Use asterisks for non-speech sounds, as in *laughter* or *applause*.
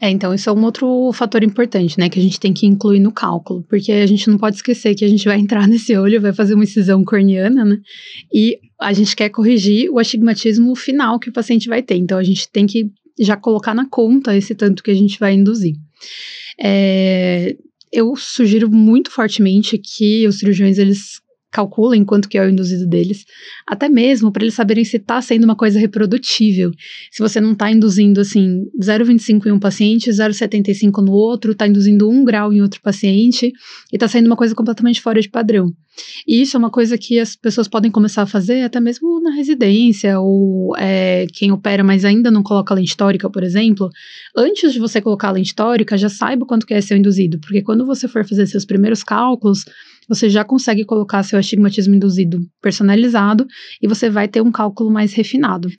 É, então, isso é um outro fator importante, né, que a gente tem que incluir no cálculo, porque a gente não pode esquecer que a gente vai entrar *laughs* nesse olho, vai fazer uma incisão corneana, né, e a gente quer corrigir o astigmatismo final que o paciente vai ter, então a gente tem que já colocar na conta esse tanto que a gente vai induzir. É, eu sugiro muito fortemente que os cirurgiões, eles calculem quanto que é o induzido deles, até mesmo para eles saberem se está sendo uma coisa reprodutível. Se você não está induzindo assim 0,25 em um paciente, 0,75 no outro, está induzindo um grau em outro paciente e está sendo uma coisa completamente fora de padrão. E isso é uma coisa que as pessoas podem começar a fazer até mesmo na residência, ou é, quem opera, mas ainda não coloca lente histórica, por exemplo. Antes de você colocar a lente histórica, já saiba quanto que é seu induzido, porque quando você for fazer seus primeiros cálculos, você já consegue colocar seu astigmatismo induzido personalizado e você vai ter um cálculo mais refinado.